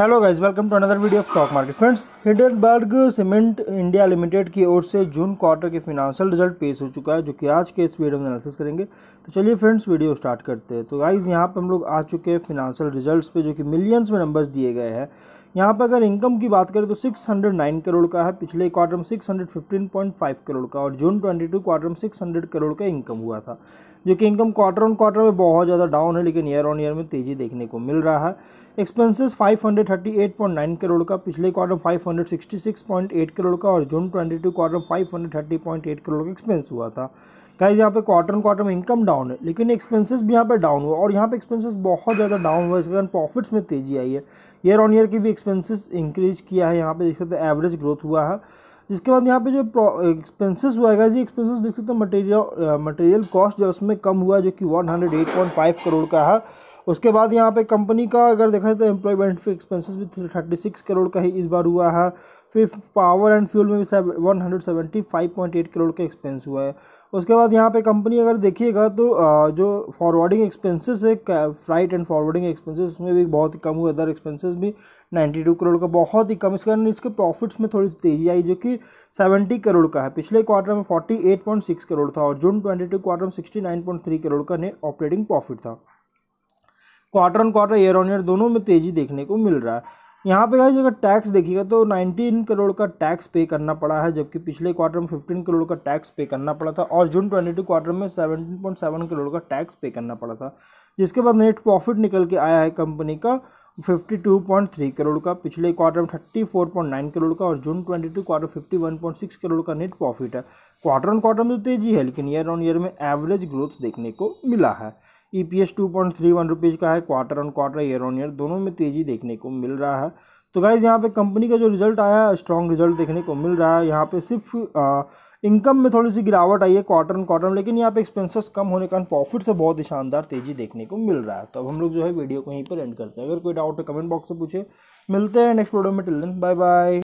hello guys welcome to another video of stock market friends Heidelberg cement India limited की ओर से जून quarter के फिनंशियल रिजल्ट पेश हो चुका है जो कि आज के इस वीडियो में एनालिसिस करेंगे तो चलिए फ्रेंड्स वीडियो स्टार्ट करते हैं तो गाइस यहां पर हम लोग आ चुके हैं फिनेंशियल रिजल्ट्स पे जो कि मिलियंस में नंबर्स दिए गए हैं यहाँ पर अगर इनकम की बात करें तो 609 करोड़ का है पिछले क्वार्टर में 615.5 करोड़ का और जून 22 क्वार्टर में 600 करोड़ का इनकम हुआ था जो कि इनकम क्वार्टर ऑन क्वार्टर में बहुत ज़्यादा डाउन है लेकिन ईयर ऑन ईयर में तेज़ी देखने को मिल रहा है एक्सपेंसेस 538.9 करोड़ का पिछले क्वार्टर में 566.8 करोड़ का और जून 22 क्वार्टर में 530.8 करोड़ का एक्सपेंस हुआ था कहीं यहाँ पे क्वार्टर ऑन क्वार्टर में इनकम डाउन है लेकिन एक्सपेंसेस भी यहाँ पे डाउन हुआ और यहाँ पे एक्सपेंसेस बहुत ज़्यादा डाउन हुआ इस कारण प्रॉफिट्स में तेज़ी आई है ईयर ऑन ईयर की भी एक्सपेंसेस इंक्रीज किया है यहाँ पे देख सकते हैं एवरेज ग्रोथ हुआ है जिसके बाद यहाँ पे जो एक्सपेंसेस हुआ है जी एक्सपेंसेस देख सकते हैं मटेरियल मटेरियल कॉस्ट जो उसमें कम हुआ जो कि 108.5 करोड़ का है उसके बाद यहाँ पे कंपनी का अगर देखा जाए तो एम्प्लॉय बेनिफिट एक्सपेंसेस भी थ्री थर्टी सिक्स करोड़ का ही इस बार हुआ है फिर पावर एंड फ्यूल में भी one hundred seventy five point eight crore का एक्सपेंस हुआ है उसके बाद यहाँ पे कंपनी अगर देखिएगा तो जो फॉरवर्डिंग एक्सपेंसेस है फ्लाइट एंड फॉरवर्डिंग एक्सपेंसेस उसमें भी बहुत ही कम हुआ अदर एक्सपेंसेस भी नाइन्टी टू करोड़ का बहुत ही कम इसके कारण इसके प्रॉफिट्स में थोड़ी तेज़ी आई जो कि सेवेंटी करोड़ का है पिछले क्वार्टर में forty eight point six crore था और जून ट्वेंटी टू क्वार्टर में sixty nine point three crore का नेट ऑपरेटिंग प्रॉफिट था quarter on quarter year on year दोनों में तेज़ी देखने को मिल रहा है यहाँ पे गाइज अगर टैक्स देखिएगा तो 19 करोड़ का टैक्स पे करना पड़ा है जबकि पिछले क्वार्टर में 15 करोड़ का टैक्स पे करना पड़ा था और जून 22 क्वार्टर में 17.7 करोड़ का टैक्स पे करना पड़ा था जिसके बाद नेट प्रॉफिट निकल के आया है कंपनी का 52.3 करोड़ का पिछले क्वार्टर में 34.9 करोड़ का और जून 22 क्वार्टर 51.6 करोड़ का नेट प्रॉफिट है क्वार्टर ऑन क्वार्टर में तो तेजी है लेकिन ईयर ऑन ईयर में एवरेज ग्रोथ देखने को मिला है E P S two point three one rupees का है quarter on quarter year on year दोनों में तेज़ी देखने को मिल रहा है तो गाइज़ यहाँ पे कंपनी का जो रिजल्ट आया है स्ट्रॉन्ग रिजल्ट देखने को मिल रहा है यहाँ पे सिर्फ इनकम में थोड़ी सी गिरावट आई है क्वार्टर एंड क्वार्टर में लेकिन यहाँ पे एक्सपेंसेस कम होने के कारण प्रॉफिट से बहुत ही शानदार तेज़ी देखने को मिल रहा है तो अब हम लोग जो है वीडियो को यहीं पर एंड करते हैं अगर कोई डाउट है कमेंट बॉक्स से पूछे मिलते हैं नेक्स्ट वीडियो में टिल दिन बाय बाय